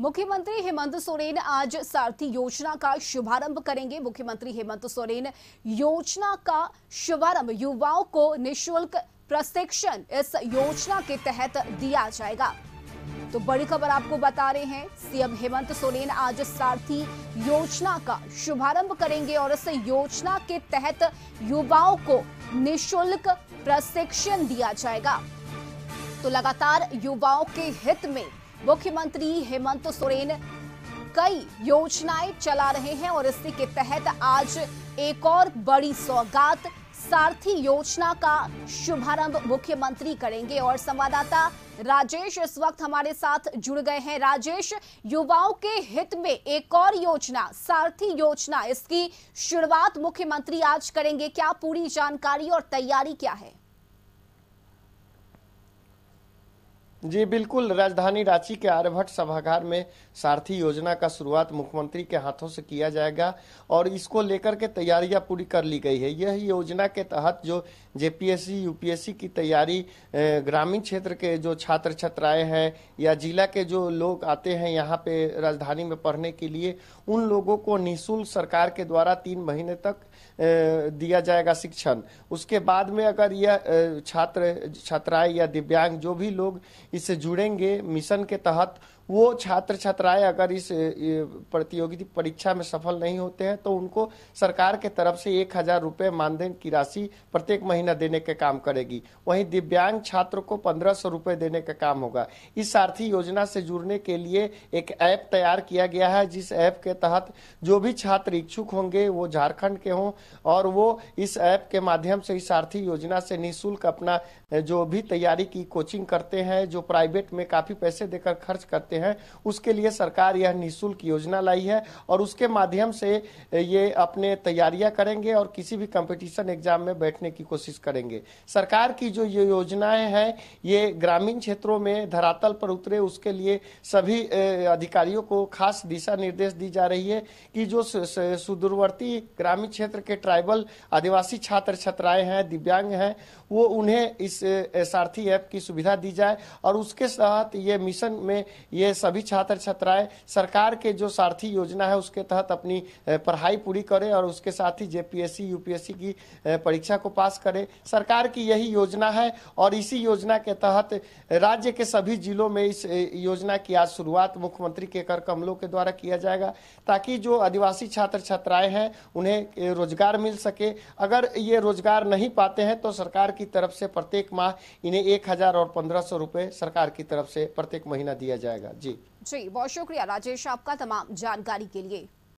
मुख्यमंत्री हेमंत सोरेन आज सारथी योजना का शुभारंभ करेंगे मुख्यमंत्री हेमंत सोरेन योजना का शुभारंभ युवाओं को निशुल्क प्रशिक्षण इस योजना के तहत दिया जाएगा तो बड़ी खबर आपको बता रहे हैं सीएम हेमंत सोरेन आज सारथी योजना का शुभारंभ करेंगे और इस योजना के तहत युवाओं को निशुल्क प्रशिक्षण दिया जाएगा तो लगातार युवाओं के हित में मुख्यमंत्री हेमंत सोरेन कई योजनाएं चला रहे हैं और इसी के तहत आज एक और बड़ी सौगात सारथी योजना का शुभारंभ मुख्यमंत्री करेंगे और संवाददाता राजेश इस वक्त हमारे साथ जुड़ गए हैं राजेश युवाओं के हित में एक और योजना सारथी योजना इसकी शुरुआत मुख्यमंत्री आज करेंगे क्या पूरी जानकारी और तैयारी क्या है जी बिल्कुल राजधानी रांची के आर्यभट्ट सभागार में सारथी योजना का शुरुआत मुख्यमंत्री के हाथों से किया जाएगा और इसको लेकर के तैयारियां पूरी कर ली गई है यह योजना के तहत जो जेपीएससी यूपीएससी की तैयारी ग्रामीण क्षेत्र के जो छात्र छात्राएं हैं या जिला के जो लोग आते हैं यहाँ पे राजधानी में पढ़ने के लिए उन लोगों को निःशुल्क सरकार के द्वारा तीन महीने तक दिया जाएगा शिक्षण उसके बाद में अगर यह छात्र छात्राएं या दिव्यांग जो भी लोग इससे जुड़ेंगे मिशन के तहत वो छात्र छात्राएं अगर इस प्रतियोगिता परीक्षा में सफल नहीं होते हैं तो उनको सरकार के तरफ से एक हजार रुपये मानदेय की राशि प्रत्येक महीना देने का काम करेगी वहीं दिव्यांग छात्र को पंद्रह सौ रुपये देने का काम होगा इस सारथी योजना से जुड़ने के लिए एक ऐप तैयार किया गया है जिस ऐप के तहत जो भी छात्र इच्छुक होंगे वो झारखंड के हों और वो इस ऐप के माध्यम से इस सारथी योजना से निःशुल्क अपना जो भी तैयारी की कोचिंग करते हैं जो प्राइवेट में काफ़ी पैसे देकर खर्च करते सकते हैं उसके लिए सरकार यह निःशुल्क योजना लाई है और उसके माध्यम से ये अपने तैयारियां करेंगे और किसी भी कंपटीशन एग्जाम में बैठने की कोशिश करेंगे सरकार की जो ये योजनाएं हैं ये ग्रामीण क्षेत्रों में धरातल पर उतरे उसके लिए सभी अधिकारियों को खास दिशा निर्देश दी जा रही है कि जो सुदूरवर्ती ग्रामीण क्षेत्र के ट्राइबल आदिवासी छात्र छात्राएं हैं दिव्यांग हैं वो उन्हें इस एस ऐप की सुविधा दी जाए और उसके साथ ये मिशन में ये ये सभी छात्र छात्राएं सरकार के जो सारथी योजना है उसके तहत अपनी पढ़ाई पूरी करें और उसके साथ ही जेपीएससी यूपीएससी की परीक्षा को पास करें सरकार की यही योजना है और इसी योजना के तहत राज्य के सभी जिलों में इस योजना की आज शुरुआत मुख्यमंत्री के कर कमलों के द्वारा किया जाएगा ताकि जो आदिवासी छात्र छात्राएं हैं उन्हें रोजगार मिल सके अगर ये रोजगार नहीं पाते हैं तो सरकार की तरफ से प्रत्येक माह इन्हें एक हजार और पंद्रह सौ रुपये सरकार की तरफ से प्रत्येक महीना दिया जाएगा जी जी बहुत शुक्रिया राजेश आपका तमाम जानकारी के लिए